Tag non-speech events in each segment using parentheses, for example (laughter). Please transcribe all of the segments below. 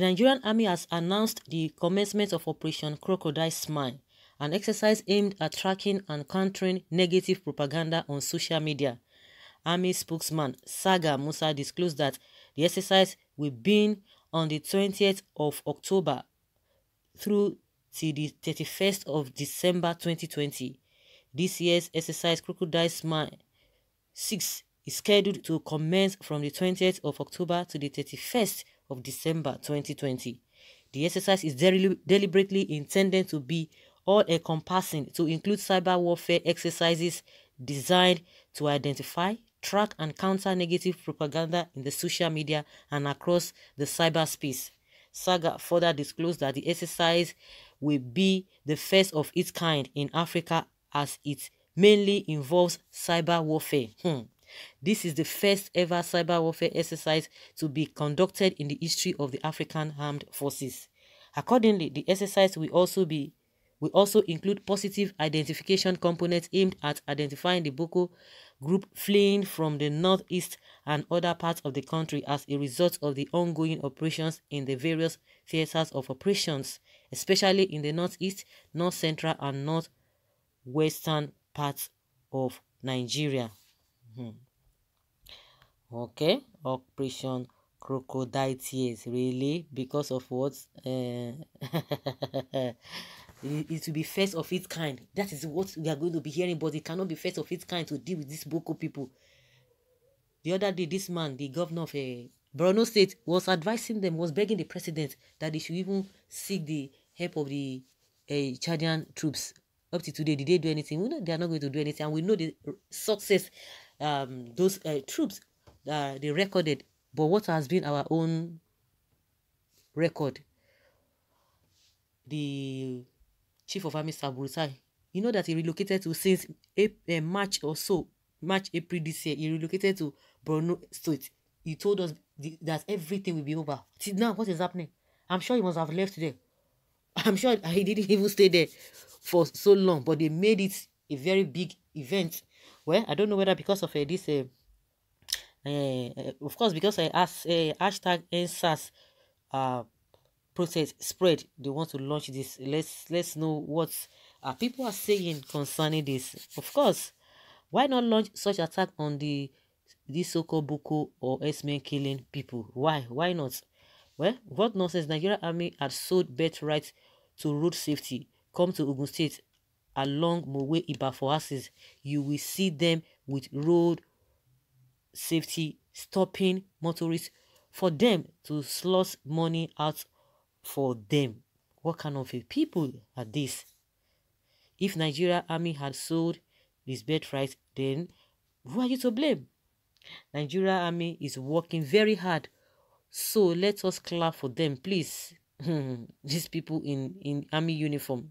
The Nigerian Army has announced the commencement of Operation Crocodile Smile, an exercise aimed at tracking and countering negative propaganda on social media. Army spokesman Saga Musa disclosed that the exercise will begin on the 20th of October through to the 31st of December 2020. This year's exercise Crocodile Smile 6 is scheduled to commence from the 20th of October to the 31st of December 2020. The exercise is del deliberately intended to be all-encompassing to include cyber warfare exercises designed to identify, track and counter negative propaganda in the social media and across the cyberspace. Saga further disclosed that the exercise will be the first of its kind in Africa as it mainly involves cyber warfare. Hmm. This is the first ever cyber warfare exercise to be conducted in the history of the African Armed Forces. Accordingly, the exercise will also be will also include positive identification components aimed at identifying the Boko group fleeing from the northeast and other parts of the country as a result of the ongoing operations in the various theaters of operations, especially in the northeast, north central, and northwestern parts of Nigeria. Hmm. okay operation crocodile tears really because of what uh, (laughs) it will be first of its kind that is what we are going to be hearing but it cannot be first of its kind to deal with this boko people the other day this man the governor of uh, Borno State was advising them, was begging the president that they should even seek the help of the uh, Chadian troops. Up to today, did they do anything? We know they are not going to do anything, and we know the success um, those uh, troops uh, they recorded, but what has been our own record? The chief of army Saburisai, you know that he relocated to since April, uh, March or so, March April this year, he relocated to Bruno State. He told us the, that everything will be over. See now, what is happening? I'm sure he must have left there. (laughs) I'm sure he didn't even stay there for so long, but they made it a very big event well i don't know whether because of uh, this uh, uh, of course because i uh, asked uh, hashtag nsas uh process spread they want to launch this let's let's know what uh, people are saying concerning this of course why not launch such attack on the this so-called Boko or S-men killing people. Why? Why not? Well, what nonsense. Nigeria Army had sold birthright to road safety. Come to Ogun State along Mowe Ibafo you will see them with road safety stopping motorists for them to slot money out for them. What kind of a people are these? If Nigeria army had sold his birthright, then who are you to blame? Nigeria army is working very hard. So let us clap for them, please. (laughs) These people in, in army uniform,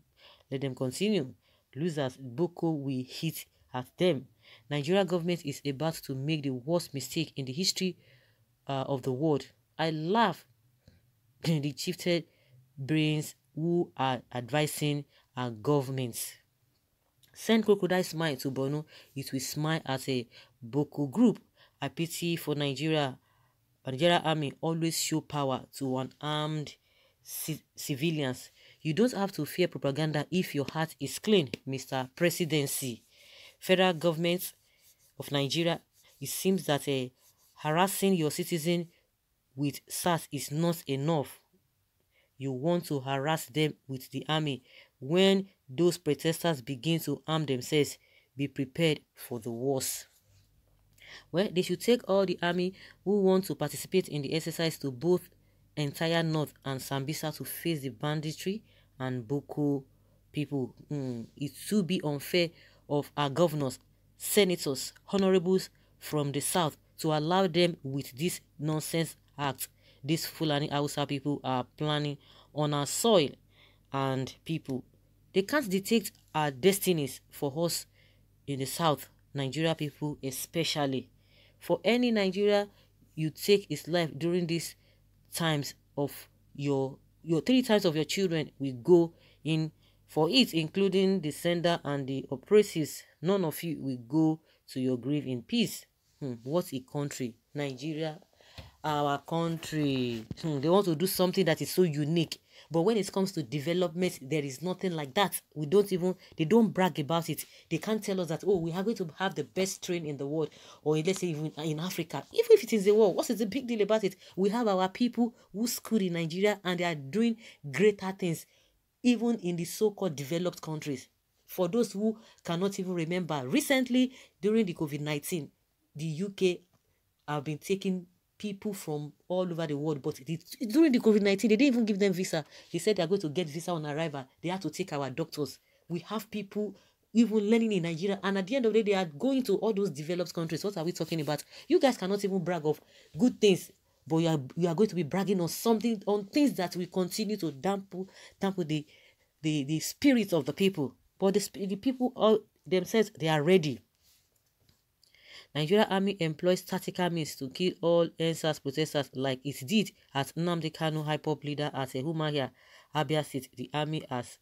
let them continue losers Boko will hit at them. Nigeria government is about to make the worst mistake in the history uh, of the world. I laugh (laughs) the chieftain brains who are advising our governments. Send crocodile smile to Bono. It will smile at a Boko group. I pity for Nigeria. Nigeria army always show power to unarmed civilians. You don't have to fear propaganda if your heart is clean, Mr. Presidency. Federal government of Nigeria, it seems that uh, harassing your citizen with SARS is not enough. You want to harass them with the army. When those protesters begin to arm themselves, be prepared for the worst. Well, they should take all the army who want to participate in the exercise to both entire north and Sambisa to face the banditry and Boko people. Mm, it would be unfair of our governors, senators, honorables from the south to allow them with this nonsense act these Fulani Hausa people are planning on our soil and people. They can't detect our destinies for us in the south, Nigeria people especially. For any Nigeria you take his life during this times of your your three times of your children will go in for it, including the sender and the oppressors. None of you will go to your grave in peace. Hmm, what a country, Nigeria, our country. Hmm, they want to do something that is so unique but when it comes to development, there is nothing like that. We don't even, they don't brag about it. They can't tell us that, oh, we are going to have the best train in the world, or let's say even in Africa. Even if it is the world, what is the big deal about it? We have our people who school in Nigeria and they are doing greater things, even in the so called developed countries. For those who cannot even remember, recently during the COVID 19, the UK have been taking people from all over the world. But it, during the COVID 19, they didn't even give them visa. They said they're going to get visa on arrival. They had to take our doctors. We have people even learning in Nigeria. And at the end of the day, they are going to all those developed countries. What are we talking about? You guys cannot even brag of good things. But you are, you are going to be bragging on something, on things that will continue to dampen, dampen the, the, the spirit of the people. But the, the people all themselves, they are ready Nigeria Army employs tactical means to kill all NSAS protesters like it did at Nnamdi Kanu hip-hop leader at Ehumahia, Abia The army has,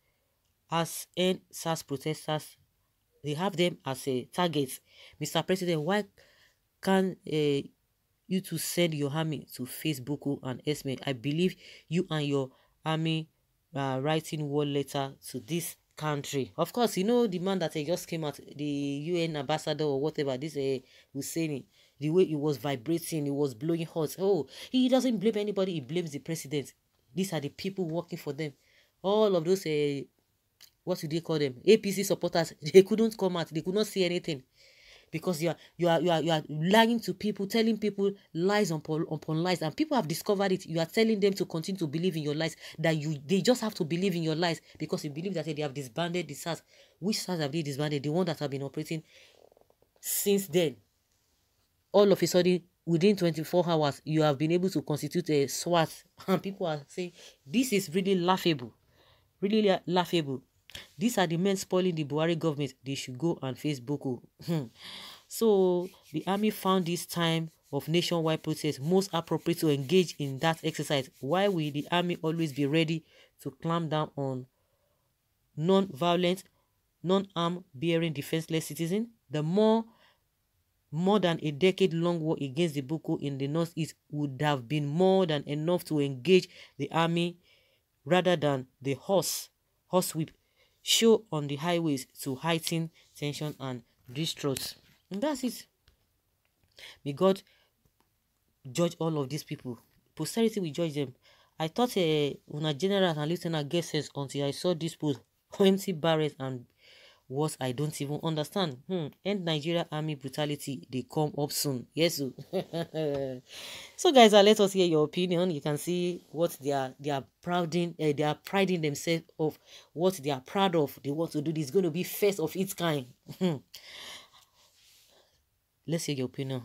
as NSAS protesters, they have them as a target. Mr. President, why can't uh, eh, you to send your army to Facebook and Esme? I believe you and your army are uh, writing war letter to this country. Of course, you know the man that uh, just came out, the UN ambassador or whatever, this uh, eh, Husseini, the way he was vibrating, he was blowing hot. Oh, he doesn't blame anybody, he blames the president. These are the people working for them. All of those, uh, what do they call them? APC supporters, (laughs) they couldn't come out, they could not see anything because you are you are you are you are lying to people, telling people lies upon upon lies, and people have discovered it. You are telling them to continue to believe in your lies. That you they just have to believe in your lies because you believe that they have disbanded the SAS. Which SAS have they disbanded? The one that have been operating since then. All of a sudden, within 24 hours, you have been able to constitute a SWAT, (laughs) and people are saying this is really laughable, really laughable. These are the men spoiling the Buhari government. They should go and face Boko. Hmm. so the army found this time of nationwide protest most appropriate to engage in that exercise. Why will the army always be ready to clamp down on non-violent, non armed bearing defenseless citizens? The more more than a decade-long war against the Boko in the northeast would have been more than enough to engage the army rather than the horse, horsewhip show on the highways to heighten tension and distrust. And that's it. May God judge all of these people. Posterity will judge them. I thought uh, eh, a General and Lieutenant guesses until I saw this post. (laughs) Empty barrels and what I don't even understand. Hmm. End Nigeria army brutality. They come up soon. Yes. Oh. (laughs) So, guys, uh, let us hear your opinion. You can see what they are they are prouding uh, they are priding themselves of what they are proud of. They want to do this. It's going to be first of its kind. Hmm. Let's hear your opinion.